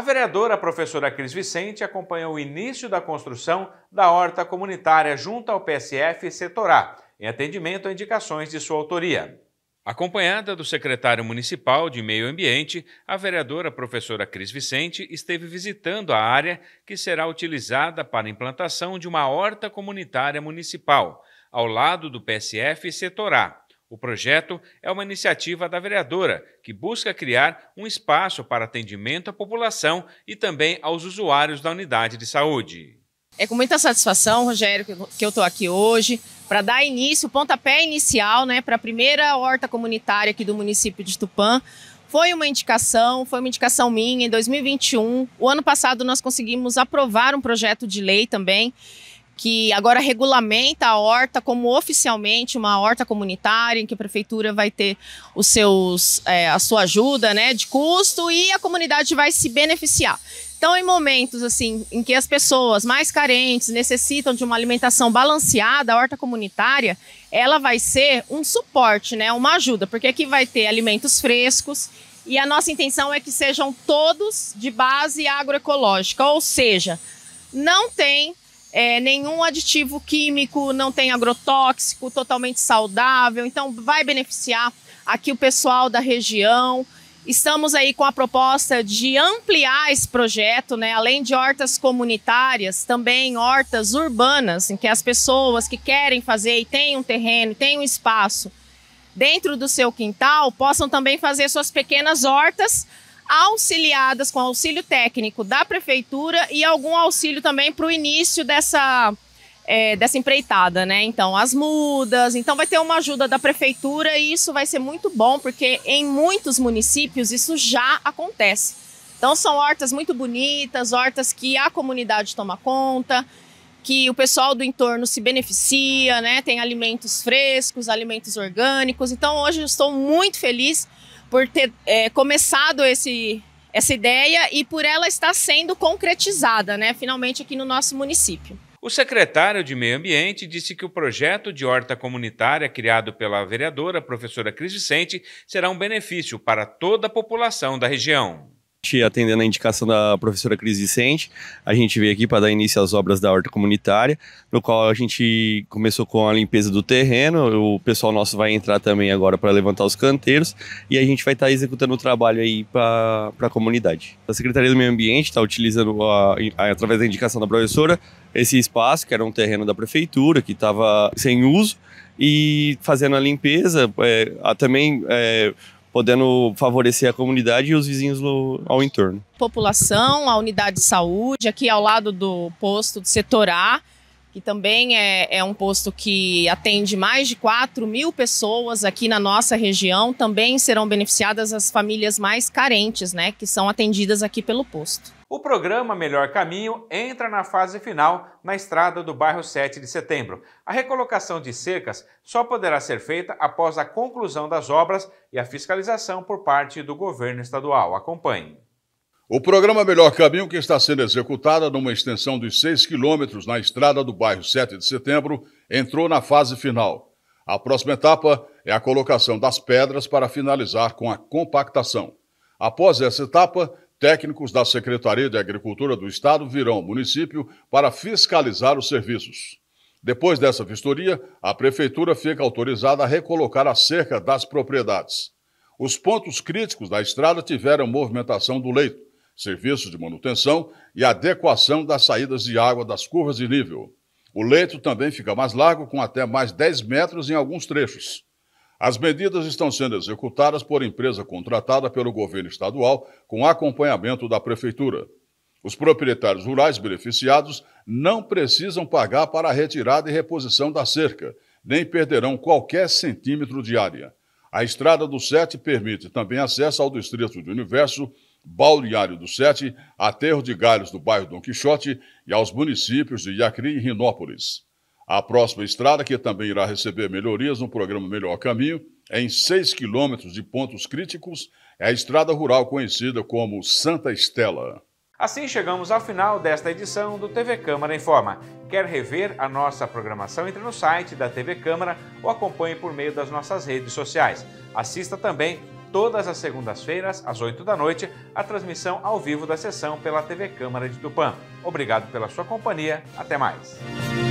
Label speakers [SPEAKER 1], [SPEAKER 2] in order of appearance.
[SPEAKER 1] A vereadora professora Cris Vicente acompanhou o início da construção da horta comunitária junto ao PSF Setorá, em atendimento a indicações de sua autoria. Acompanhada do secretário municipal de Meio Ambiente, a vereadora professora Cris Vicente esteve visitando a área que será utilizada para a implantação de uma horta comunitária municipal, ao lado do PSF Setorá. O projeto é uma iniciativa da vereadora que busca criar um espaço para atendimento à população e também aos usuários da unidade de saúde.
[SPEAKER 2] É com muita satisfação, Rogério, que eu estou aqui hoje para dar início, pontapé inicial, né, para a primeira horta comunitária aqui do município de Tupã. Foi uma indicação, foi uma indicação minha em 2021. O ano passado nós conseguimos aprovar um projeto de lei também que agora regulamenta a horta como oficialmente uma horta comunitária, em que a prefeitura vai ter os seus, é, a sua ajuda né, de custo e a comunidade vai se beneficiar. Então, em momentos assim em que as pessoas mais carentes necessitam de uma alimentação balanceada, a horta comunitária, ela vai ser um suporte, né, uma ajuda, porque aqui vai ter alimentos frescos e a nossa intenção é que sejam todos de base agroecológica, ou seja, não tem é, nenhum aditivo químico, não tem agrotóxico, totalmente saudável, então vai beneficiar aqui o pessoal da região. Estamos aí com a proposta de ampliar esse projeto, né? além de hortas comunitárias, também hortas urbanas, em que as pessoas que querem fazer e têm um terreno, têm um espaço dentro do seu quintal, possam também fazer suas pequenas hortas auxiliadas com auxílio técnico da prefeitura e algum auxílio também para o início dessa, é, dessa empreitada, né? Então, as mudas, então vai ter uma ajuda da prefeitura e isso vai ser muito bom, porque em muitos municípios isso já acontece. Então, são hortas muito bonitas, hortas que a comunidade toma conta, que o pessoal do entorno se beneficia, né? Tem alimentos frescos, alimentos orgânicos. Então, hoje eu estou muito feliz por ter é, começado esse, essa ideia e por ela estar sendo concretizada, né, finalmente aqui no nosso município.
[SPEAKER 1] O secretário de Meio Ambiente disse que o projeto de horta comunitária criado pela vereadora professora Cris Vicente será um benefício para toda a população da região
[SPEAKER 3] atendendo a indicação da professora Cris Vicente, a gente veio aqui para dar início às obras da horta comunitária, no qual a gente começou com a limpeza do terreno, o pessoal nosso vai entrar também agora para levantar os canteiros e a gente vai estar tá executando o trabalho aí para a comunidade. A Secretaria do Meio Ambiente está utilizando, a, a, através da indicação da professora, esse espaço, que era um terreno da prefeitura, que estava sem uso, e fazendo a limpeza, é, a, também... É, podendo favorecer a comunidade e os vizinhos ao entorno.
[SPEAKER 2] População, a unidade de saúde, aqui ao lado do posto do setor A, que também é, é, um posto que atende mais de 4 mil pessoas aqui na nossa região, também serão beneficiadas as famílias mais carentes, né, que são atendidas aqui pelo posto.
[SPEAKER 1] O programa Melhor Caminho entra na fase final na estrada do bairro 7 de setembro. A recolocação de cercas só poderá ser feita após a conclusão das obras e a fiscalização por parte do governo estadual. Acompanhe.
[SPEAKER 4] O programa Melhor Caminho, que está sendo executada numa extensão de 6 quilômetros na estrada do bairro 7 de setembro, entrou na fase final. A próxima etapa é a colocação das pedras para finalizar com a compactação. Após essa etapa, Técnicos da Secretaria de Agricultura do Estado virão ao município para fiscalizar os serviços. Depois dessa vistoria, a prefeitura fica autorizada a recolocar a cerca das propriedades. Os pontos críticos da estrada tiveram movimentação do leito, serviço de manutenção e adequação das saídas de água das curvas de nível. O leito também fica mais largo, com até mais 10 metros em alguns trechos. As medidas estão sendo executadas por empresa contratada pelo governo estadual com acompanhamento da prefeitura. Os proprietários rurais beneficiados não precisam pagar para a retirada e reposição da cerca, nem perderão qualquer centímetro de área. A estrada do Sete permite também acesso ao distrito de Universo, Balneário do Sete, Aterro de Galhos do bairro Dom Quixote e aos municípios de Iacri e Rinópolis. A próxima estrada, que também irá receber melhorias no programa Melhor Caminho, é em 6 quilômetros de pontos críticos, é a estrada rural conhecida como Santa Estela.
[SPEAKER 1] Assim chegamos ao final desta edição do TV Câmara Informa. Quer rever a nossa programação? Entre no site da TV Câmara ou acompanhe por meio das nossas redes sociais. Assista também todas as segundas-feiras, às 8 da noite, a transmissão ao vivo da sessão pela TV Câmara de Tupã. Obrigado pela sua companhia. Até mais.